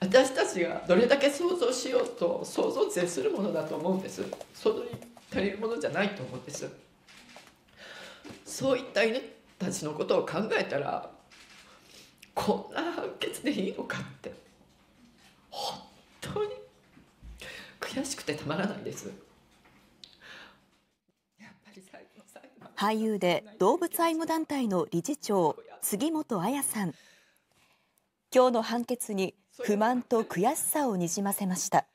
私たちがどれだけ想像しようと想像を絶するものだと思うんですそれに足りるものじゃないと思うんですそういった犬たちのことを考えたらこんな判決でいいのかって本当に悔しくてたまらないです俳優で動物愛護団体の理事長杉本彩さん今日の判決に不満と悔しさをにじませました。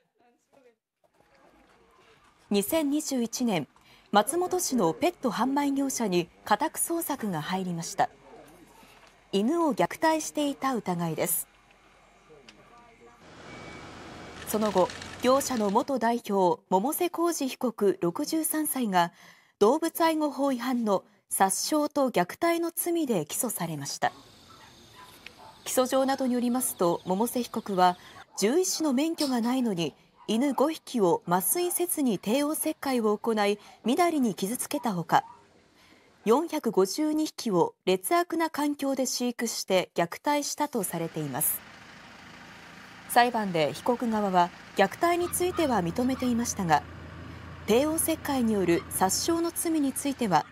2021年、松本市のペット販売業者に家宅捜索が入りました。犬を虐待していた疑いです。その後、業者の元代表、百瀬浩二被告63歳が、動物愛護法違反の殺傷と虐待の罪で起訴されました。起訴状などによりますと百瀬被告は獣医師の免許がないのに犬5匹を麻酔せずに帝王切開を行いみだりに傷つけたほか452匹を劣悪な環境で飼育して虐待したとされています裁判で被告側は虐待については認めていましたが帝王切開による殺傷の罪については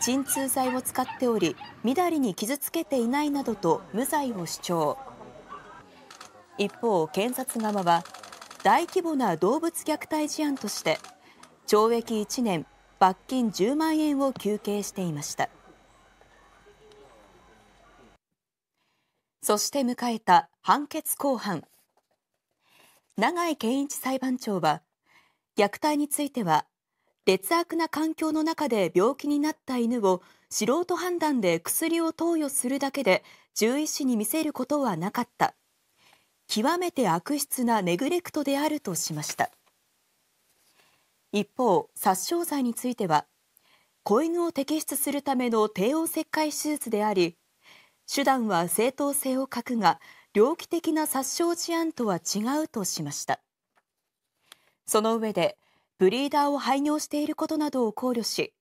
鎮痛剤を使っており、みだりに傷つけていないなどと無罪を主張。一方、検察側は、大規模な動物虐待事案として、懲役1年、罰金10万円を求刑していました。そして迎えた判決公判。永井健一裁判長は、虐待については劣悪な環境の中で病気になった犬を素人判断で薬を投与するだけで獣医師に見せることはなかった極めて悪質なネグレクトであるとしました一方殺傷罪については子犬を摘出するための帝王切開手術であり手段は正当性を欠くが猟奇的な殺傷事案とは違うとしましたその上でブリーダーを廃業していることなどを考慮し、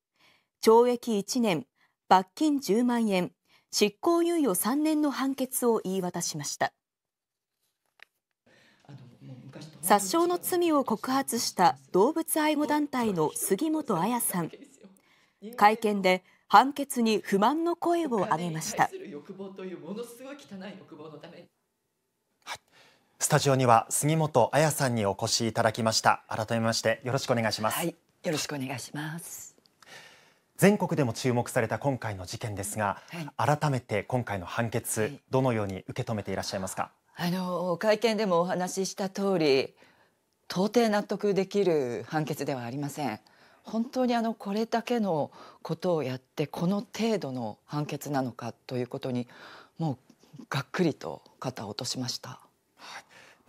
懲役1年、罰金10万円、執行猶予3年の判決を言い渡しました。殺傷の罪を告発した動物愛護団体の杉本彩さん。会見で判決に不満の声を上げました。スタジオには杉本彩さんにお越しいただきました改めましてよろしくお願いします、はい、よろしくお願いします全国でも注目された今回の事件ですが、はい、改めて今回の判決、はい、どのように受け止めていらっしゃいますかあの会見でもお話しした通り到底納得できる判決ではありません本当にあのこれだけのことをやってこの程度の判決なのかということにもうがっくりと肩を落としました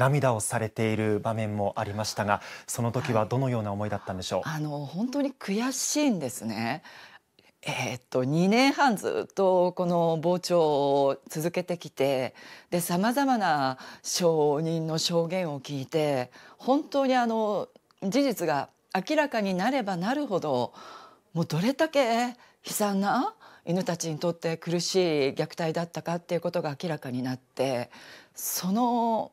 涙をされている場面もありましたがその時はどのような思いだったんでしょう、あの本当に悔しいんですね。えー、っと2年半ずっとこの傍聴を続けてきてでさまざまな証人の証言を聞いて本当にあの事実が明らかになればなるほどもうどれだけ悲惨な犬たちにとって苦しい虐待だったかっていうことが明らかになってその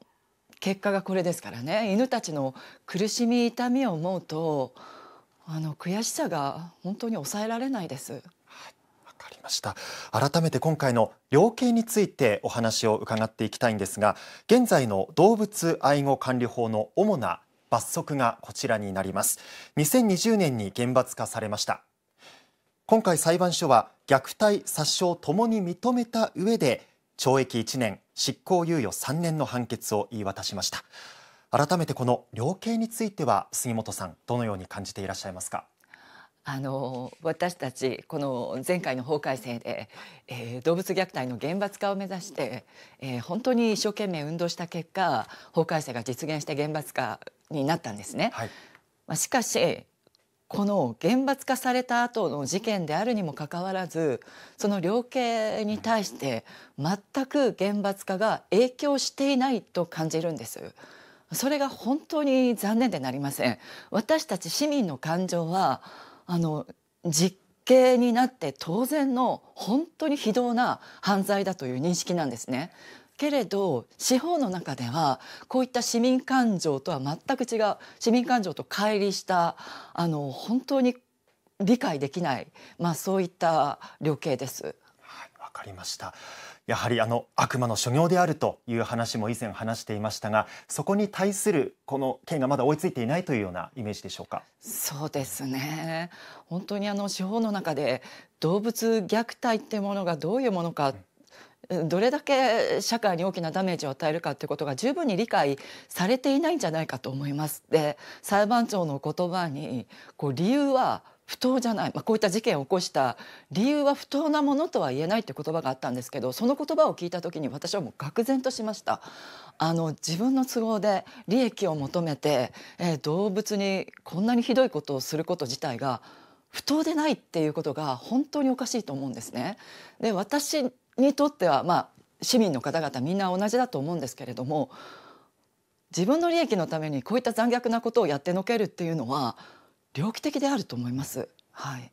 結果がこれですからね犬たちの苦しみ痛みを思うとあの悔しさが本当に抑えられないです。かりました改めて今回の養鶏についてお話を伺っていきたいんですが現在の動物愛護管理法の主な罰則がこちらになります2020年に厳罰化されました今回裁判所は虐待殺傷ともに認めた上で懲役1年執行猶予3年の判決を言い渡しました改めてこの量刑については杉本さんどのように感じていらっしゃいますかあの私たちこの前回の法改正で、えー、動物虐待の厳罰化を目指して、えー、本当に一生懸命運動した結果法改正が実現して厳罰化になったんですね。はい、まあ、しかしこの厳罰化された後の事件であるにもかかわらずその量刑に対して全く厳罰化が影響していないと感じるんです。それが本当に残念でなりません。私たち市民の感情はあの実刑になって当然の本当に非道な犯罪だという認識なんですね。けれど司法の中ではこういった市民感情とは全く違う市民感情と乖離したあの本当に理解できない、まあ、そういった量刑です。はい、かりましたやはりあの悪魔の所業であるという話も以前話していましたがそこに対するこの件がまだ追いついていないというようなイメージでしょうかそうですね本当にあの司法の中で動物虐待ってものがどういうものかっどれだけ社会に大きなダメージを与えるかということが十分に理解されていないんじゃないかと思います。で裁判長の言葉にこう理由は不当じゃない、まあ、こういった事件を起こした理由は不当なものとは言えないという言葉があったんですけどその言葉を聞いた時に私はもう愕然としましたあの自分の都合で利益を求めて、えー、動物にこんなにひどいことをすること自体が不当でないっていうことが本当におかしいと思うんですね。で私にとっては、まあ、市民の方々みんな同じだと思うんですけれども自分の利益のためにこういった残虐なことをやってのけるっていうのは猟奇的であると思います。はい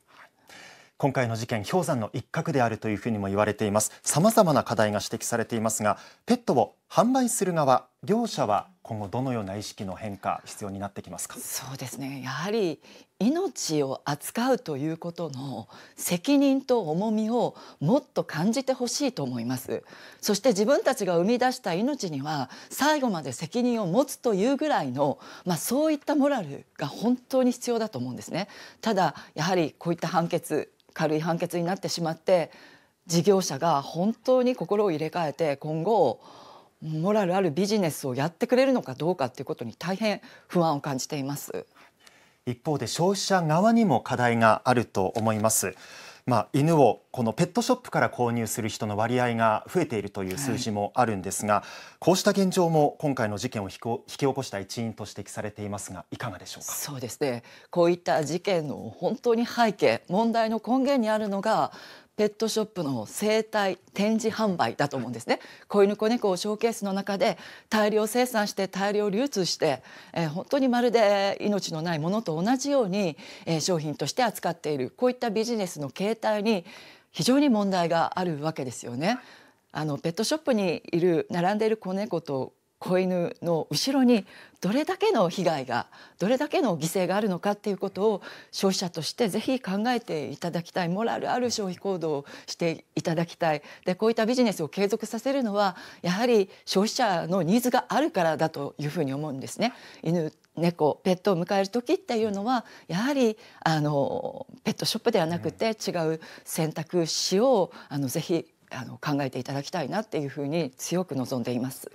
今回の事件氷山の一角であるというふうにも言われていますさまざまな課題が指摘されていますがペットを販売する側業者は今後どのような意識の変化必要になってきますかそうですねやはり命を扱うということの責任と重みをもっと感じてほしいと思いますそして自分たちが生み出した命には最後まで責任を持つというぐらいのまあ、そういったモラルが本当に必要だと思うんですねただやはりこういった判決軽い判決になってしまって事業者が本当に心を入れ替えて今後モラルあるビジネスをやってくれるのかどうかということに大変不安を感じています一方で消費者側にも課題があると思います。まあ、犬をこのペットショップから購入する人の割合が増えているという数字もあるんですが、はい、こうした現状も今回の事件を引き起こした一因と指摘されていますがいかがでしょうかそうですねこういった事件の本当に背景問題の根源にあるのがペットショップの生態展示販売だと思うんですね子犬子猫をショーケースの中で大量生産して大量流通して、えー、本当にまるで命のないものと同じように、えー、商品として扱っているこういったビジネスの形態に非常に問題があるわけですよね。あのペットショップにいる並んでいる子猫と子犬の後ろにどれだけの被害がどれだけの犠牲があるのかっていうことを消費者としてぜひ考えていただきたいモラルある消費行動をしていただきたいでこういったビジネスを継続させるのはやはり消費者のニーズがあるからだというふうに思うんですね。犬猫ペットを迎える時っていうのはやはりあのペットショップではなくて違う選択肢をあのぜひあの考えていただきたいなっていうふうに強く望んでいます。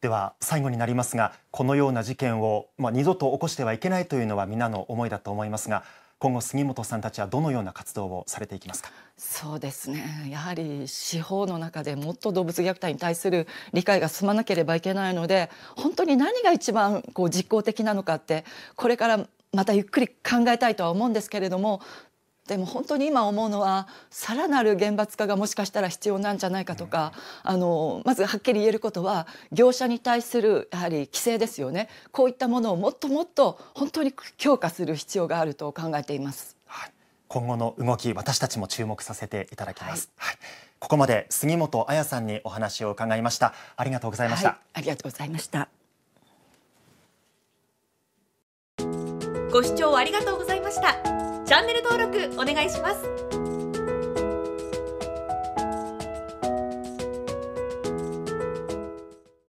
では最後になりますがこのような事件を、まあ、二度と起こしてはいけないというのは皆の思いだと思いますが今後杉本さんたちはどのような活動をされていきますかそうですねやはり司法の中でもっと動物虐待に対する理解が進まなければいけないので本当に何が一番こう実効的なのかってこれからまたゆっくり考えたいとは思うんですけれどもでも本当に今思うのはさらなる厳罰化がもしかしたら必要なんじゃないかとか、あのまずはっきり言えることは業者に対するやはり規制ですよねこういったものをもっともっと本当に強化する必要があると考えています、はい、今後の動き私たちも注目させていただきます、はい、はい、ここまで杉本彩さんにお話を伺いましたありがとうございました、はい、ありがとうございましたご視聴ありがとうございましたチャンネル登録お願いします